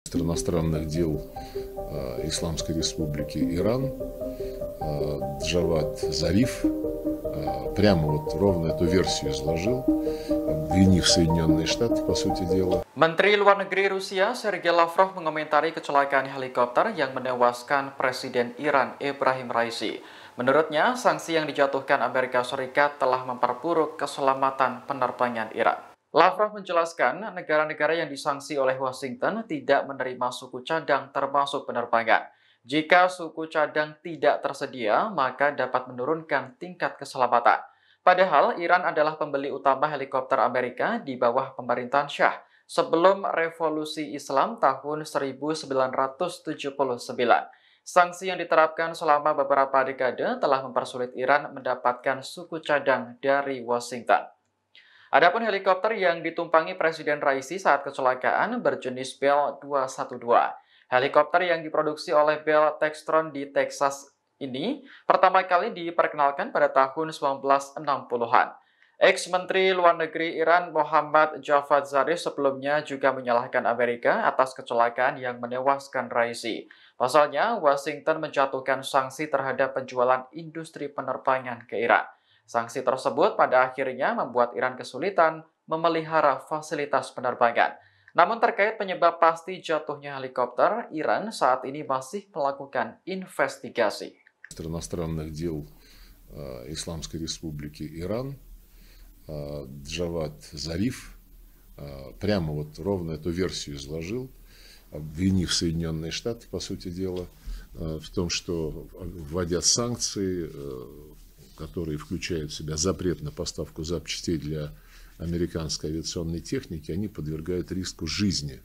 Министр иностранных дел э, Исламской Республики Иран э, Джават Зариф э, прямо вот ровно эту версию изложил, обвинив Соединенные Штаты, по сути дела. Menteri Luar Negeri Rusia Sergei Lavrov mengomentari kecelakaan helikopter yang menewaskan Presiden Iran Ibrahim Raisi. Menurutnya, sanksi yang dijatuhkan Amerika Serikat telah memperburuk keselamatan penerbangan Iran. Lavrov menjelaskan negara-negara yang disanksi oleh Washington tidak menerima suku cadang termasuk penerbangan. Jika suku cadang tidak tersedia, maka dapat menurunkan tingkat keselamatan. Padahal Iran adalah pembeli utama helikopter Amerika di bawah pemerintahan Shah sebelum revolusi Islam tahun 1979. Sanksi yang diterapkan selama beberapa dekade telah mempersulit Iran mendapatkan suku cadang dari Washington. Adapun helikopter yang ditumpangi Presiden Raisi saat kecelakaan berjenis Bell 212. Helikopter yang diproduksi oleh Bell Textron di Texas ini pertama kali diperkenalkan pada tahun 1960-an. Ex-Menteri Luar Negeri Iran Mohammad Javad Zarif sebelumnya juga menyalahkan Amerika atas kecelakaan yang menewaskan Raisi. Pasalnya, Washington menjatuhkan sanksi terhadap penjualan industri penerbangan ke Iran. Sanksi tersebut pada akhirnya membuat Iran kesulitan memelihara fasilitas penerbangan. Namun terkait penyebab pasti jatuhnya helikopter, Iran saat ini masih melakukan investigasi. Иностранных дел э, Исламской Republiki Iran, Джават Зариф э, прямо вот ровно эту версию изложил, обвинив Соединенные Штаты, по сути дела, э, в том, что вводя санкции, который включает в себя запрет на поставку запчастей для американской авиационной техники, они подвергают риску жизни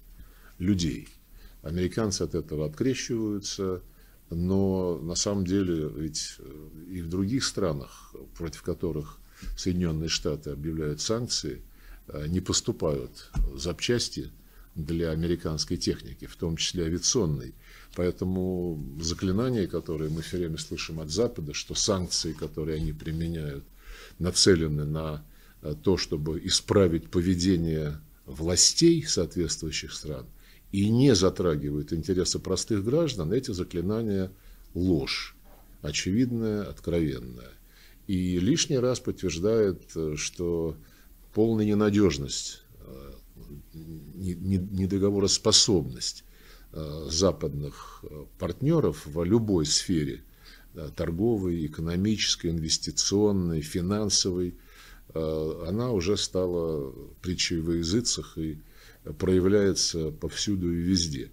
людей. Американцы от этого открещиваются, но на самом деле ведь э, и в других странах, против которых Соединенные Штаты объявляют санкции, э, не поступают запчасти – для американской техники, в том числе авиационной. Поэтому заклинания, которые мы все время слышим от Запада, что санкции, которые они применяют, нацелены на э, то, чтобы исправить поведение властей соответствующих стран и не затрагивают интересы простых граждан, эти заклинания ложь, очевидная, откровенная. И лишний раз подтверждает, э, что полная ненадежность недоговороспособность э, западных э, партнеров в любой сфере торговой, экономической, инвестиционной, финансовой, э, она уже стала притчей во языцах и проявляется повсюду и везде.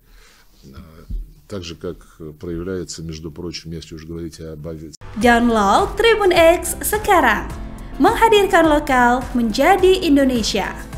Так же, как проявляется, между прочим, если уж говорить об авиации. Download Tribun X sekarang. Menghadirkan lokal menjadi Indonesia.